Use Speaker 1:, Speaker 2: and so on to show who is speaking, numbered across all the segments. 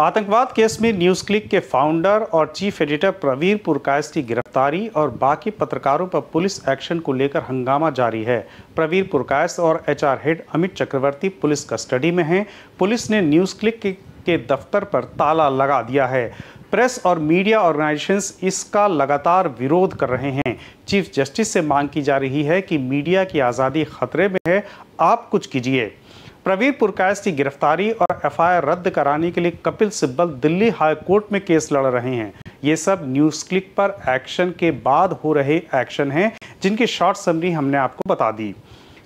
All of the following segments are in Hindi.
Speaker 1: आतंकवाद केस में न्यूज़ क्लिक के फाउंडर और चीफ एडिटर प्रवीर पुरकायस की गिरफ्तारी और बाकी पत्रकारों पर पुलिस एक्शन को लेकर हंगामा जारी है प्रवीर पुरकायस और HR head Amit Chakraborty police custody में हैं पुलिस ने न्यूज़ क्लिक के दफ्तर पर ताला लगा दिया है प्रेस और मीडिया ऑर्गेनाइजेशंस इसका लगातार विरोध कर रहे हैं चीफ जस्टिस से मांग की जा रही है कि मीडिया की आज़ादी खतरे में है आप कुछ कीजिए प्रवीर पुरकैस की गिरफ्तारी और एफआईआर रद्द कराने के लिए कपिल सिब्बल दिल्ली हाई कोर्ट में केस लड़ रहे हैं ये सब न्यूज़ क्लिक पर एक्शन के बाद हो रहे एक्शन हैं जिनकी शॉर्ट समरी हमने आपको बता दी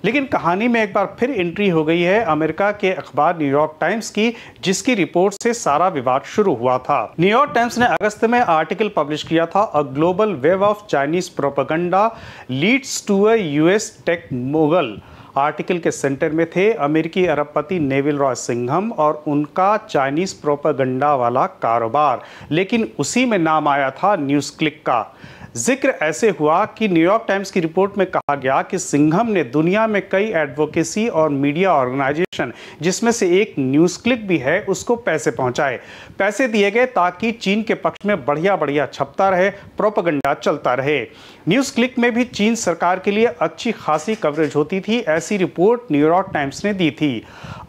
Speaker 1: लेकिन कहानी में एक बार फिर एंट्री हो गई है अमेरिका के अखबार न्यूयॉर्क टाइम्स की जिसकी रिपोर्ट से सारा विवाद शुरू हुआ था न्यूयॉर्क टाइम्स ने अगस्त में आर्टिकल पब्लिश किया था a global wave of Chinese propaganda leads to a US tech mogul article के सेंटर में थे अमेरिकी अरबपति नेविल रॉय सिंघम और उनका चाइनीज़ प्रोपागंडा वाला कारोबार लेकिन उसी में नाम आया था न्यूज़ क्लिक का जिक्र ऐसे हुआ कि न्यूयॉर्क टाइम्स की रिपोर्ट में कहा गया कि सिंघम ने दुनिया में कई एडवोकेसी और मीडिया ऑर्गेनाइजेशन जिसमें से एक न्यूज क्लिक भी है उसको पैसे पहुंचाए पैसे दिए गए ताकि चीन के पक्ष में बढ़िया बढ़िया छपता रहे प्रोपगंडा चलता रहे न्यूज क्लिक में भी चीन सरकार के लिए अच्छी खासी कवरेज होती थी ऐसी रिपोर्ट न्यूयॉर्क टाइम्स ने दी थी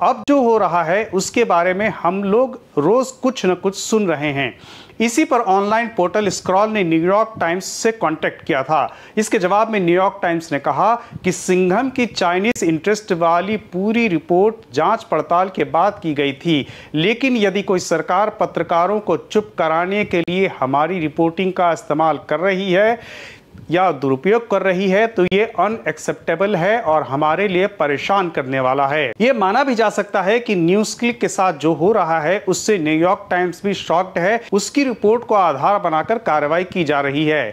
Speaker 1: अब जो हो रहा है उसके बारे में हम लोग रोज कुछ न कुछ सुन रहे हैं इसी पर ऑनलाइन पोर्टल स्क्रॉल ने न्यूयॉर्क टाइम्स से कांटेक्ट किया था इसके जवाब में न्यूयॉर्क टाइम्स ने कहा कि सिंघम की चाइनीज इंटरेस्ट वाली पूरी रिपोर्ट जांच पड़ताल के बाद की गई थी लेकिन यदि कोई सरकार पत्रकारों को चुप कराने के लिए हमारी रिपोर्टिंग का इस्तेमाल कर रही है या दुरुपयोग कर रही है तो ये अनएक्सेप्टेबल है और हमारे लिए परेशान करने वाला है ये माना भी जा सकता है कि न्यूज क्लिक के साथ जो हो रहा है उससे न्यूयॉर्क टाइम्स भी शॉक्ड है उसकी रिपोर्ट को आधार बनाकर कार्रवाई की जा रही है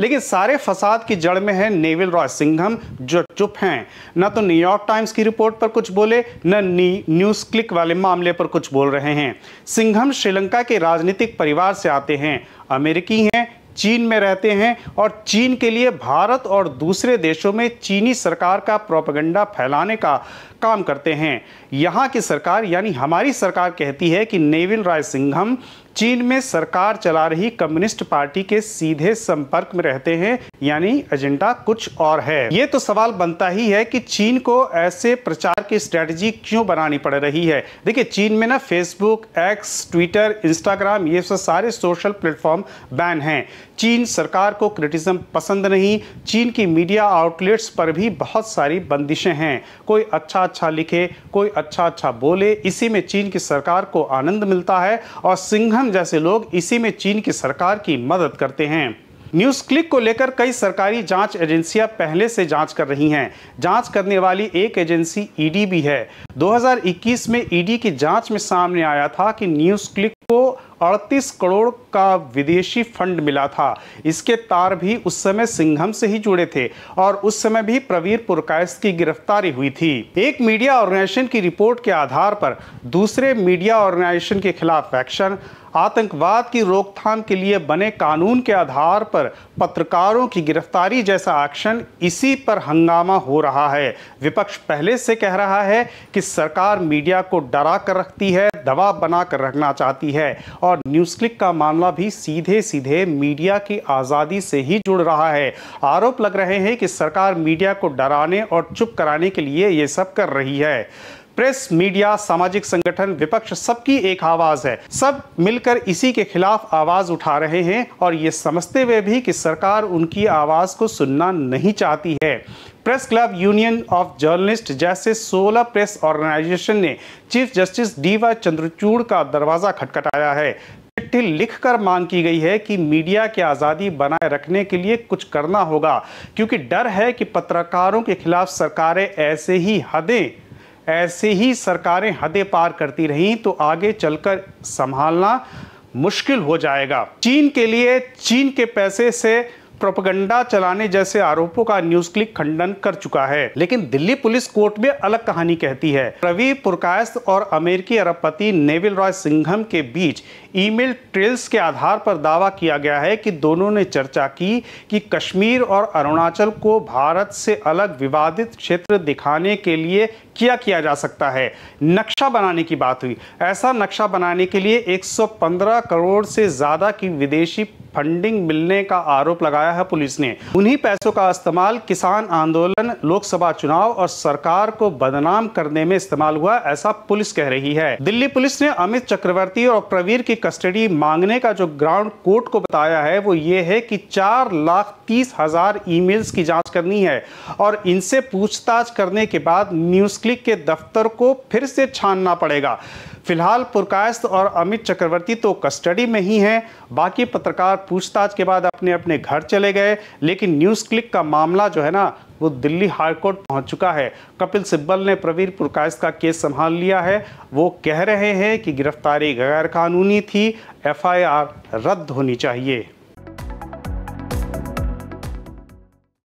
Speaker 1: लेकिन सारे फसाद की जड़ में है नेविल रॉय सिंघम जो चुप हैं न तो न्यूयॉर्क टाइम्स की रिपोर्ट पर कुछ बोले न न्यूज क्लिक वाले मामले पर कुछ बोल रहे हैं सिंघम श्रीलंका के राजनीतिक परिवार से आते हैं अमेरिकी हैं चीन में रहते हैं और चीन के लिए भारत और दूसरे देशों में चीनी सरकार का प्रोपगंडा फैलाने का काम करते हैं यहाँ की सरकार यानी हमारी सरकार कहती है कि नेविल राय सिंघम चीन में सरकार चला रही कम्युनिस्ट पार्टी के सीधे संपर्क में रहते हैं यानी एजेंडा कुछ और है ये तो सवाल बनता ही है कि चीन को ऐसे प्रचार की स्ट्रेटजी क्यों बनानी पड़ रही है देखिए चीन में ना फेसबुक एक्स ट्विटर इंस्टाग्राम ये सब सारे सोशल प्लेटफॉर्म बैन हैं चीन सरकार को क्रिटिज्म पसंद नहीं चीन की मीडिया आउटलेट्स पर भी बहुत सारी बंदिशें हैं कोई अच्छा अच्छा लिखे कोई अच्छा अच्छा बोले इसी में चीन की सरकार को आनंद मिलता है और सिंह प्रधान जैसे लोग इसी में चीन की सरकार की मदद करते हैं न्यूज़ क्लिक को लेकर कई सरकारी जांच एजेंसियां पहले से जांच कर रही हैं जांच करने वाली एक एजेंसी ईडी भी है 2021 में ईडी की जांच में सामने आया था कि न्यूज़ क्लिक को अड़तीस करोड़ का विदेशी फंड मिला था इसके तार भी उस समय सिंघम से ही जुड़े थे और उस समय भी प्रवीर पुरकायस की गिरफ्तारी हुई थी एक मीडिया ऑर्गेनाइजेशन की रिपोर्ट के आधार पर दूसरे मीडिया ऑर्गेनाइजेशन के खिलाफ एक्शन आतंकवाद की रोकथाम के लिए बने कानून के आधार पर पत्रकारों की गिरफ्तारी जैसा एक्शन इसी पर हंगामा हो रहा है विपक्ष पहले से कह रहा है कि सरकार मीडिया को डरा कर रखती है दबाव बनाकर रखना चाहती है और न्यूज़ क्लिक का मामला भी सीधे सीधे मीडिया की आज़ादी से ही जुड़ रहा है आरोप लग रहे हैं कि सरकार मीडिया को डराने और चुप कराने के लिए ये सब कर रही है प्रेस मीडिया सामाजिक संगठन विपक्ष सबकी एक आवाज है सब मिलकर इसी के खिलाफ आवाज उठा रहे हैं और ये समझते हुए भी कि सरकार उनकी आवाज को सुनना नहीं चाहती है press club union of journalist जैसे 16 प्रेस ऑर्गेनाइजेशन ने chief justice D Y Chandrachud का दरवाजा खटखटाया है चिट्ठी लिखकर मांग की गई है कि मीडिया की आज़ादी बनाए रखने के लिए कुछ करना होगा क्योंकि डर है कि पत्रकारों के खिलाफ सरकारें ऐसे ही हदें ऐसे ही सरकारें हदें पार करती रहीं तो आगे चलकर संभालना मुश्किल हो जाएगा चीन के लिए चीन के पैसे से प्रोपगंडा चलाने जैसे आरोपों का न्यूज क्लिक खंडन कर चुका है लेकिन दिल्ली पुलिस कोर्ट में अलग कहानी कहती है रवि पुरकायस्त और अमेरिकी अरबपति नेविल रॉय सिंघम के बीच ईमेल ट्रेल्स के आधार पर दावा किया गया है कि दोनों ने चर्चा की कि कश्मीर और अरुणाचल को भारत से अलग विवादित क्षेत्र दिखाने के लिए क्या किया जा सकता है नक्शा बनाने की बात हुई ऐसा नक्शा बनाने के लिए 115 करोड़ से ज़्यादा की विदेशी फंडिंग मिलने का आरोप लगाया है पुलिस ने उन्हीं पैसों का इस्तेमाल किसान आंदोलन लोकसभा चुनाव और सरकार को बदनाम करने में इस्तेमाल हुआ ऐसा पुलिस कह रही है दिल्ली पुलिस ने अमित चक्रवर्ती और प्रवीर की कस्टडी मांगने का जो ग्राउंड कोर्ट को बताया है वो ये है कि चार लाख तीस हजार ईमेल्स की जांच करनी है और इनसे पूछताछ करने के बाद न्यूज मुस्लिक के दफ्तर को फिर से छानना पड़ेगा फिलहाल पुरकायस्त और अमित चक्रवर्ती तो कस्टडी में ही हैं बाकी पत्रकार पूछताछ के बाद अपने अपने घर चले गए लेकिन न्यूज़ क्लिक का मामला जो है ना वो दिल्ली हाईकोर्ट पहुंच चुका है कपिल सिब्बल ने प्रवीर पुरकायस्त का केस संभाल लिया है वो कह रहे हैं कि गिरफ्तारी गैरकानूनी थी एफआईआर रद्द होनी चाहिए